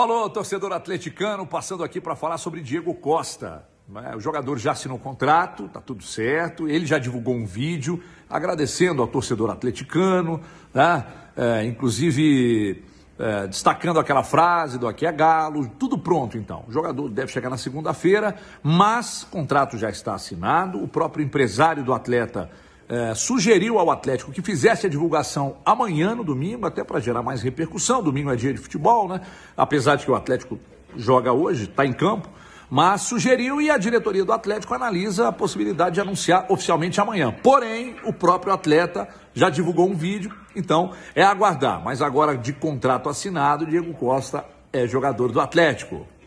Alô, torcedor atleticano, passando aqui para falar sobre Diego Costa. Né? O jogador já assinou o contrato, tá tudo certo. Ele já divulgou um vídeo agradecendo ao torcedor atleticano, né? é, inclusive é, destacando aquela frase do aqui é galo, tudo pronto então. O jogador deve chegar na segunda-feira, mas o contrato já está assinado. O próprio empresário do atleta é, sugeriu ao Atlético que fizesse a divulgação amanhã, no domingo, até para gerar mais repercussão. Domingo é dia de futebol, né? Apesar de que o Atlético joga hoje, está em campo. Mas sugeriu e a diretoria do Atlético analisa a possibilidade de anunciar oficialmente amanhã. Porém, o próprio atleta já divulgou um vídeo, então é aguardar. Mas agora de contrato assinado, Diego Costa é jogador do Atlético.